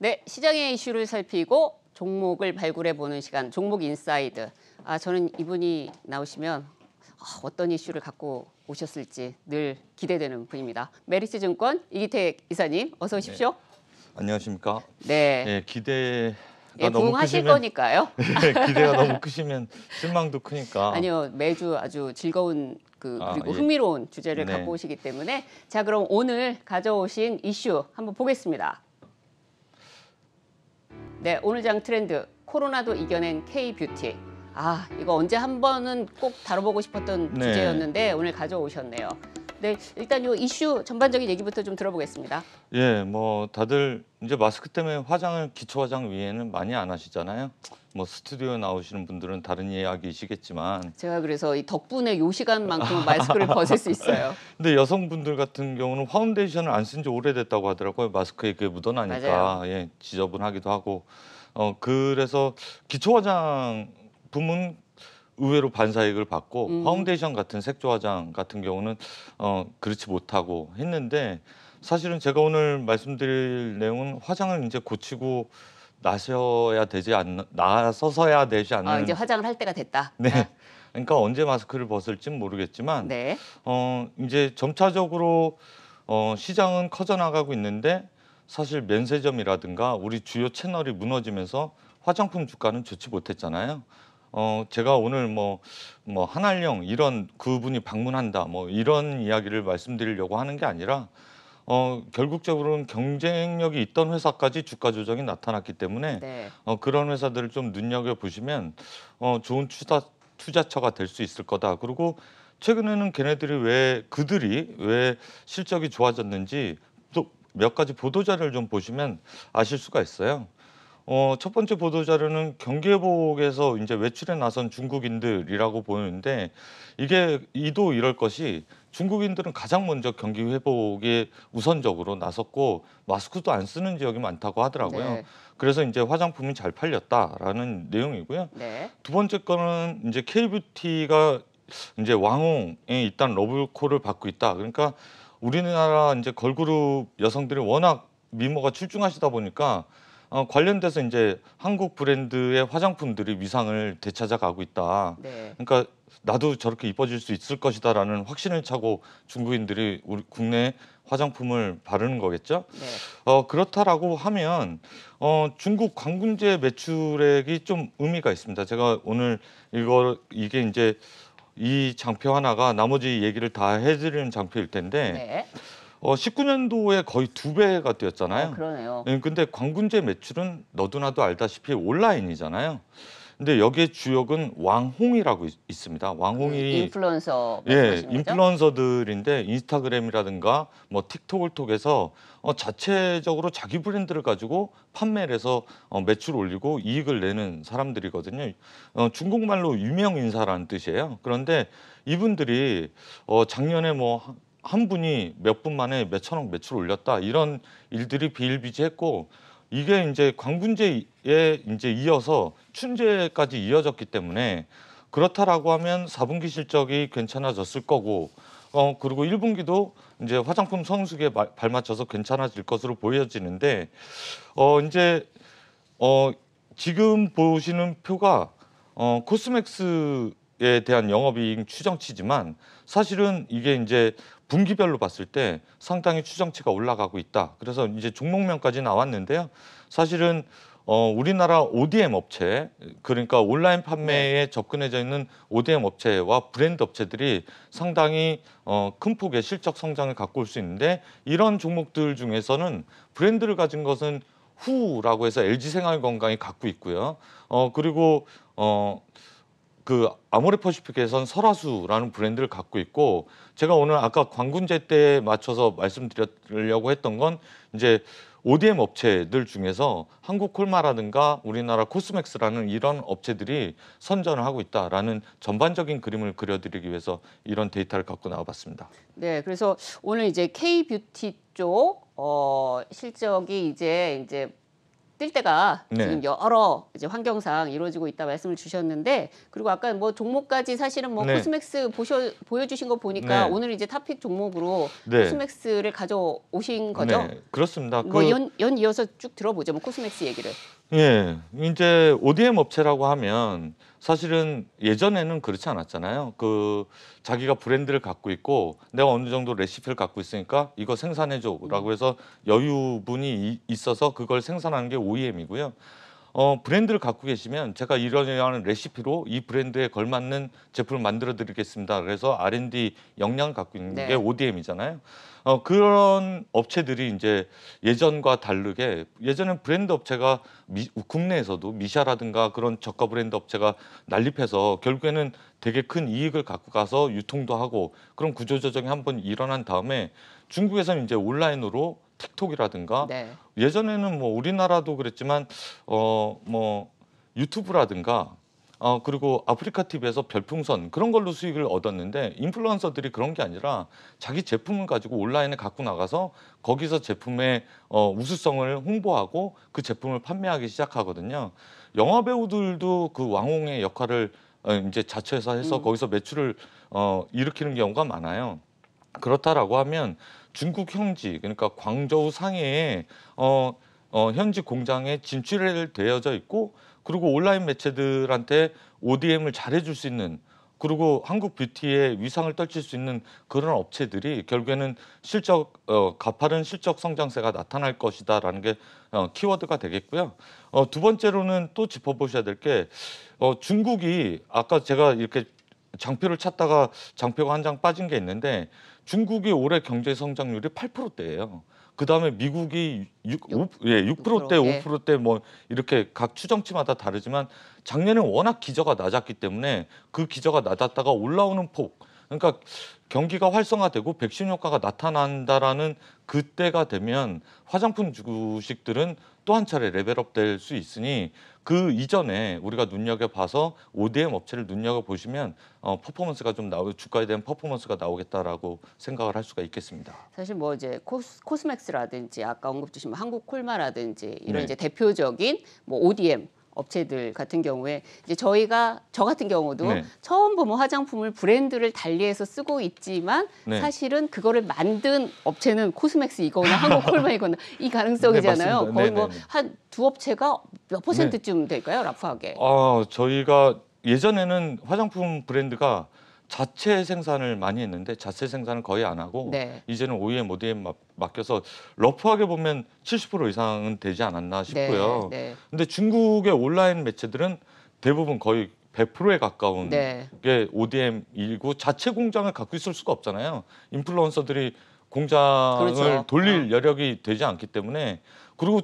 네, 시장의 이슈를 살피고 종목을 발굴해 보는 시간, 종목 인사이드. 아, 저는 이분이 나오시면 아, 어떤 이슈를 갖고 오셨을지 늘 기대되는 분입니다. 메리츠 증권 이기택 이사님, 어서 오십시오. 네. 안녕하십니까? 네. 네 기대 예, 예 부응하실 크시면, 거니까요. 예, 기대가 너무 크시면 실망도 크니까. 아니요, 매주 아주 즐거운 그 아, 그리고 아, 예. 흥미로운 주제를 네. 갖고 오시기 때문에 자 그럼 오늘 가져오신 이슈 한번 보겠습니다. 네, 오늘장 트렌드 코로나도 이겨낸 K뷰티. 아, 이거 언제 한 번은 꼭 다뤄보고 싶었던 네. 주제였는데 오늘 가져오셨네요. 네, 일단 요 이슈 전반적인 얘기부터 좀 들어보겠습니다. 예, 뭐 다들 이제 마스크 때문에 화장을 기초 화장 위에는 많이 안 하시잖아요. 뭐 스튜디오 나오시는 분들은 다른 이야기이시겠지만 제가 그래서 이 덕분에 요 시간만큼 마스크를 벗을 수 있어요. 근데 여성분들 같은 경우는 파운데이션을 안 쓴 지 오래됐다고 하더라고요. 마스크에 그게 묻어나니까 맞아요. 예, 지저분하기도 하고 어 그래서 기초 화장 부문 의외로 반사익을 받고 음. 파운데이션 같은 색조 화장 같은 경우는 어, 그렇지 못하고 했는데 사실은 제가 오늘 말씀드릴 내용은 화장을 이제 고치고 나서야 되지 않나 나서서야 되지 아, 않나 어, 이제 화장을 할 때가 됐다. 네. 아. 그러니까 언제 마스크를 벗을진 모르겠지만 네. 어 이제 점차적으로 어 시장은 커져 나가고 있는데 사실 면세점이라든가 우리 주요 채널이 무너지면서 화장품 주가는 좋지 못했잖아요. 어 제가 오늘 뭐 뭐 한할령 이런 그분이 방문한다 뭐 이런 이야기를 말씀드리려고 하는 게 아니라 어 결국적으로는 경쟁력이 있던 회사까지 주가 조정이 나타났기 때문에 네. 어 그런 회사들을 좀 눈여겨 보시면 어 좋은 투자 투자처가 될 수 있을 거다. 그리고 최근에는 걔네들이 왜 그들이 왜 실적이 좋아졌는지 또 몇 가지 보도자료를 좀 보시면 아실 수가 있어요. 어, 첫 번째 보도 자료는 경계복에서 이제 외출에 나선 중국인들이라고 보는데 이게 이도 이럴 것이 중국인들은 가장 먼저 경기 회복에 우선적으로 나섰고 마스크도 안 쓰는 지역이 많다고 하더라고요. 네. 그래서 이제 화장품이 잘 팔렸다라는 내용이고요. 네. 두 번째 거는 이제 K뷰티가 이제 왕홍에 일단 러브콜을 받고 있다. 그러니까 우리나라 이제 걸그룹 여성들이 워낙 미모가 출중하시다 보니까 어, 관련돼서 이제 한국 브랜드의 화장품들이 위상을 되찾아가고 있다. 네. 그러니까 나도 저렇게 이뻐질 수 있을 것이다라는 확신을 차고 중국인들이 우리 국내 화장품을 바르는 거겠죠. 네. 어, 그렇다라고 하면 어, 중국 관군제 매출액이 좀 의미가 있습니다. 제가 오늘 이거 이게 이제 이 장표 하나가 나머지 얘기를 다 해드리는 장표일 텐데. 네. 어, 19년도에 거의 두 배가 되었잖아요 어, 그러네요. 예, 근데 광군제 매출은 너도나도 알다시피 온라인이잖아요. 근데 여기에 주역은 왕홍이라고 있, 습니다 왕홍이 음, 인플루언서 예, 인플루언서들인데 인스타그램이라든가 뭐 틱톡을 통해서 어, 자체적으로 자기 브랜드를 가지고 판매를 해서 어, 매출 올리고 이익을 내는 사람들이거든요. 어, 중국말로 유명 인사라는 뜻이에요. 그런데 이분들이 어, 작년에 뭐한 분이 몇 분 만에 몇 천억 매출 올렸다 이런 일들이 비일비재했고 이게 이제 광분제에 이제 이어서 춘제까지 이어졌기 때문에 그렇다라고 하면 4분기 실적이 괜찮아졌을 거고 어 그리고 1분기도 이제 화장품 성수기에 발맞춰서 괜찮아질 것으로 보여지는데 어 이제 어 지금 보시는 표가 어 코스맥스에 대한 영업이익 추정치지만 사실은 이게 이제 분기별로 봤을 때 상당히 추정치가 올라가고 있다. 그래서 이제 종목명까지 나왔는데요. 사실은 어, 우리나라 ODM 업체, 그러니까 온라인 판매에 네. 접근해져 있는 ODM 업체와 브랜드 업체들이 상당히 어, 큰 폭의 실적 성장을 갖고 올 수 있는데 이런 종목들 중에서는 브랜드를 가진 것은 후라고 해서 LG 생활건강이 갖고 있고요. 어, 그리고 어, 그 아모레퍼시픽에선 설화수라는 브랜드를 갖고 있고 제가 오늘 아까 광군제 때에 맞춰서 말씀드리려고 했던 건 이제 ODM 업체들 중에서 한국 콜마라든가 우리나라 코스맥스라는 이런 업체들이 선전을 하고 있다라는 전반적인 그림을 그려드리기 위해서 이런 데이터를 갖고 나와봤습니다. 네, 그래서 오늘 이제 K 뷰티 쪽 어, 실적이 이제 이제 뛸 때가 네. 지금 여러 이제 환경상 이루어지고 있다 말씀을 주셨는데 그리고 아까 뭐 종목까지 사실은 뭐 네. 코스맥스 보셔, 보여주신 거 보니까 네. 오늘 이제 탑픽 종목으로 네. 코스맥스를 가져오신 거죠? 네, 그렇습니다. 뭐 그... 연, 연 이어서 쭉 들어보죠. 뭐 코스맥스 얘기를. 예, 이제 ODM 업체라고 하면 사실은 예전에는 그렇지 않았잖아요. 그 자기가 브랜드를 갖고 있고 내가 어느 정도 레시피를 갖고 있으니까 이거 생산해줘라고 해서 여유분이 있어서 그걸 생산하는 게 OEM이고요. 어, 브랜드를 갖고 계시면 제가 이러이러한 레시피로 이 브랜드에 걸맞는 제품을 만들어 드리겠습니다. 그래서 R&D 역량을 갖고 있는 네. 게 ODM이잖아요. 어, 그런 업체들이 이제 예전과 다르게 예전엔 브랜드 업체가 미, 국내에서도 미샤라든가 그런 저가 브랜드 업체가 난립해서 결국에는 되게 큰 이익을 갖고 가서 유통도 하고 그런 구조조정이 한번 일어난 다음에 중국에서는 이제 온라인으로 틱톡이라든가 네. 예전에는 뭐 우리나라도 그랬지만 어 뭐 유튜브라든가 어 그리고 아프리카 TV에서 별풍선 그런 걸로 수익을 얻었는데 인플루언서들이 그런 게 아니라 자기 제품을 가지고 온라인에 갖고 나가서 거기서 제품의 어 우수성을 홍보하고 그 제품을 판매하기 시작하거든요. 영화 배우들도 그 왕홍의 역할을 어, 이제 자처해서 해서 음. 거기서 매출을 어 일으키는 경우가 많아요. 그렇다라고 하면 중국 형지 그러니까 광저우 상해에 어, 어, 현지 공장에 진출이 되어져 있고 그리고 온라인 매체들한테 ODM을 잘해줄 수 있는 그리고 한국 뷰티의 위상을 떨칠 수 있는 그런 업체들이 결국에는 실적 어, 가파른 실적 성장세가 나타날 것이다라는 게 어, 키워드가 되겠고요. 어, 두 번째로는 또 짚어보셔야 될 게 어, 중국이 아까 제가 이렇게 장표를 찾다가 장표가 한 장 빠진 게 있는데 중국이 올해 경제 성장률이 8%대예요. 그 다음에 미국이 6, 6, 5, 예, 6%대, 5%대 예. 뭐 이렇게 각 추정치마다 다르지만 작년에 워낙 기저가 낮았기 때문에 그 기저가 낮았다가 올라오는 폭 그러니까 경기가 활성화되고 백신 효과가 나타난다라는 그때가 되면 화장품 주식들은 또 한 차례 레벨업 될 수 있으니 그 이전에 우리가 눈여겨봐서 ODM 업체를 눈여겨보시면 어, 퍼포먼스가 좀 나오, 주가에 대한 퍼포먼스가 나오겠다라고 생각을 할 수가 있겠습니다. 사실 뭐 이제 코스, 코스맥스라든지 아까 언급 주신 뭐 한국 콜마라든지 이런 네. 이제 대표적인 뭐 ODM 업체들 같은 경우에 이제 저희가 저 같은 경우도 네. 처음 보면 뭐 화장품을 브랜드를 달리해서 쓰고 있지만 네. 사실은 그거를 만든 업체는 코스맥스 이거나 한국콜마이거나 이 가능성이잖아요. 네, 거의 뭐 한 두 업체가 몇 퍼센트쯤 네. 될까요? 라프하게. 아 저희가 예전에는 화장품 브랜드가 자체 생산을 많이 했는데 자체 생산을 거의 안 하고 네. 이제는 OEM, 모델에 맡겨서 러프하게 보면 70% 이상은 되지 않았나 싶고요. 네, 네. 근데 중국의 온라인 매체들은 대부분 거의 100%에 가까운 네. 게 ODM이고 자체 공장을 갖고 있을 수가 없잖아요. 인플루언서들이 공장을 그렇죠. 돌릴 어. 여력이 되지 않기 때문에 그리고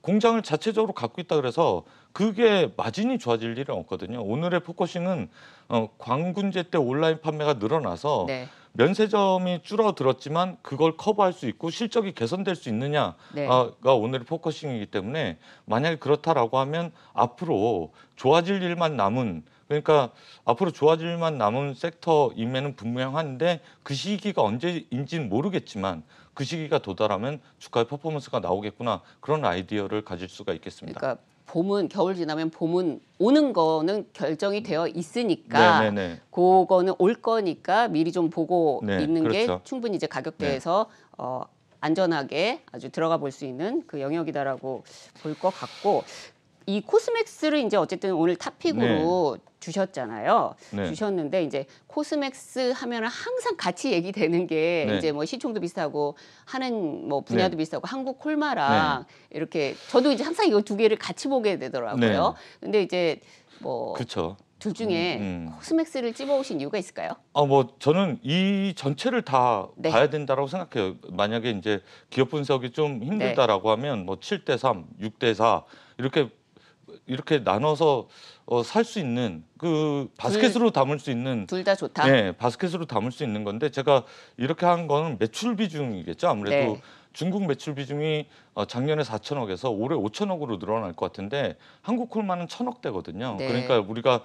공장을 자체적으로 갖고 있다 그래서 그게 마진이 좋아질 일은 없거든요. 오늘의 포커싱은 어, 광군제 때 온라인 판매가 늘어나서 네. 면세점이 줄어들었지만 그걸 커버할 수 있고 실적이 개선될 수 있느냐가 네. 오늘의 포커싱이기 때문에 만약에 그렇다라고 하면 앞으로 좋아질 일만 남은 그러니까 앞으로 좋아질만 남은 섹터임에는 분명한데 그 시기가 언제인지는 모르겠지만 그 시기가 도달하면 주가의 퍼포먼스가 나오겠구나 그런 아이디어를 가질 수가 있겠습니다. 그러니까 봄은 겨울 지나면 봄은 오는 거는 결정이 되어 있으니까 네네네. 네, 네. 그거는 올 거니까 미리 좀 보고 네, 있는 그렇죠. 게 충분히 이제 가격대에서 네. 어, 안전하게 아주 들어가 볼 수 있는 그 영역이다라고 볼 것 같고 이 코스맥스를 이제 어쨌든 오늘 탑픽으로 네. 주셨잖아요. 네. 주셨는데 이제 코스맥스 하면은 항상 같이 얘기되는 게 네. 이제 뭐 시총도 비슷하고 하는 뭐 네. 분야도 비슷하고 한국 콜마랑 네. 이렇게 저도 이제 항상 이거 두 개를 같이 보게 되더라고요. 네. 근데 이제 뭐 그쵸. 둘 중에 음, 음. 코스맥스를 찝어오신 이유가 있을까요? 아, 뭐 저는 이 전체를 다 네. 봐야 된다라고 생각해요. 만약에 이제 기업 분석이 좀 힘들다라고 네. 하면 뭐 7대 3, 6대 4 이렇게 이렇게 나눠서 어, 살 수 있는 그 바스켓으로 둘, 담을 수 있는 둘 다 좋다. 네, 바스켓으로 담을 수 있는 건데 제가 이렇게 한 건 매출 비중이겠죠. 아무래도 네. 중국 매출 비중이 어, 작년에 4천억에서 올해 5천억으로 늘어날 것 같은데 한국 콜만은 천억대거든요. 네. 그러니까 우리가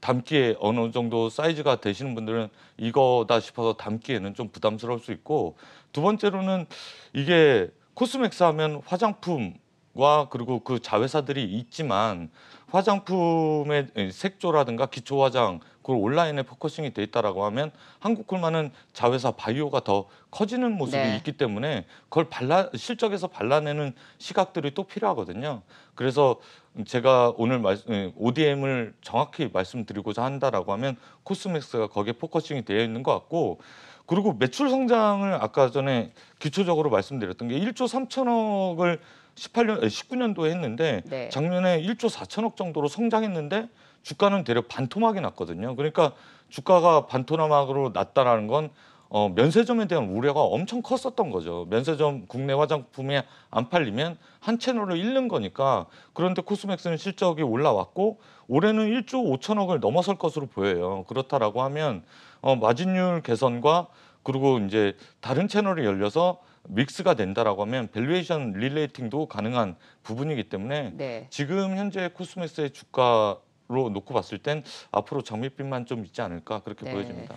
담기에 어느 정도 사이즈가 되시는 분들은 이거다 싶어서 담기에는 좀 부담스러울 수 있고 두 번째로는 이게 코스맥스 하면 화장품 과 그리고 그 자회사들이 있지만 화장품의 색조라든가 기초 화장 그걸 온라인에 포커싱이 돼 있다라고 하면 한국 콜마는 자회사 바이오가 더 커지는 모습이 네. 있기 때문에 그걸 발라 실적에서 발라내는 시각들이 또 필요하거든요. 그래서 제가 오늘 말씀, 예, ODM을 정확히 말씀드리고자 한다라고 하면 코스맥스가 거기에 포커싱이 되어 있는 것 같고 그리고 매출 성장을 아까 전에 기초적으로 말씀드렸던 게 1조 3천억을 18년 19년도에 했는데 네. 작년에 1조 4천억 정도로 성장했는데 주가는 대략 반토막이 났거든요. 그러니까 주가가 반토막으로 났다라는 건 어, 면세점에 대한 우려가 엄청 컸었던 거죠. 면세점 국내 화장품에안 팔리면 한 채널을 잃는 거니까 그런데 코스맥스는 실적이 올라왔고 올해는 1조 5천억을 넘어설 것으로 보여요. 그렇다라고 하면 어, 마진율 개선과 그리고 이제 다른 채널이 열려서 믹스가 된다라고 하면 밸류에이션 릴레이팅도 가능한 부분이기 때문에 네. 지금 현재 코스메스의 주가로 놓고 봤을 땐 앞으로 장밋빛만 좀 있지 않을까 그렇게 네. 보여집니다.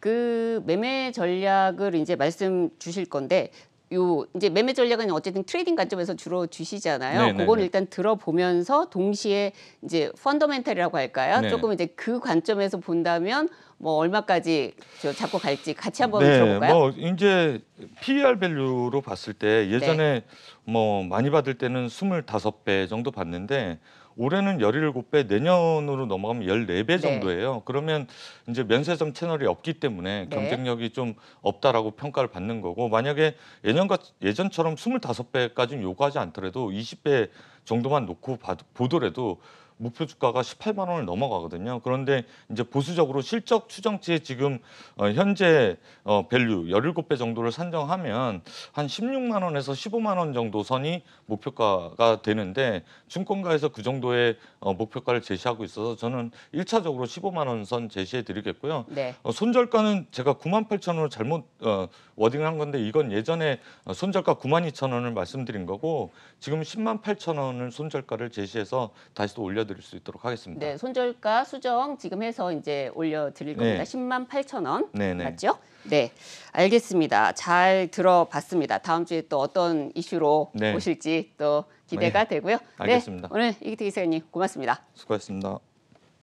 그 매매 전략을 이제 말씀 주실 건데 요 이제 매매 전략은 어쨌든 트레이딩 관점에서 주로 주시잖아요. 네네네. 그건 네. 일단 들어보면서 동시에 이제 펀더멘탈이라고 할까요? 네. 조금 이제 그 관점에서 본다면 뭐 얼마까지 저 잡고 갈지 같이 한번 네. 들어볼까요? 뭐 이제 PER 밸류로 봤을 때 예전에 네. 뭐 많이 받을 때는 스물다섯 배 정도 받는데 올해는 열일곱 배 내년으로 넘어가면 열네 배 네. 정도예요. 네. 그러면 이제 면세점 채널이 없기 때문에 네. 경쟁력이 좀 없다라고 평가를 받는 거고 만약에 예년과 예전처럼 스물다섯 배까지는 요구하지 않더라도 이십 배 정도만 놓고 봐도, 보더라도 목표 주가가 18만 원을 넘어가거든요. 그런데 이제 보수적으로 실적 추정치에 지금 어, 현재 어, 밸류 17배 정도를 산정하면 한 16만 원에서 15만 원 정도 선이 목표가가 되는데 증권가에서 그 정도의 어, 목표가를 제시하고 있어서 저는 1차적으로 15만 원 선 제시해 드리겠고요. 네. 어, 손절가는 제가 9만 8천 원을 잘못 어, 워딩을 한 건데 이건 예전에 어, 손절가 9만 2천 원을 말씀드린 거고 지금 10만 8천 원을 손절가를 제시해서 다시 또 올려 올려드릴 수 있도록 하겠습니다. 네, 손절가 수정 지금 해서 이제 올려드릴 네. 겁니다. 네. 10만 8천 원 네네. 맞죠? 네, 알겠습니다. 잘 들어봤습니다. 다음 주에 또 어떤 이슈로 네. 오실지 또 기대가 네. 되고요. 네, 알겠습니다. 네, 오늘 이기태 기사님 고맙습니다. 수고하셨습니다.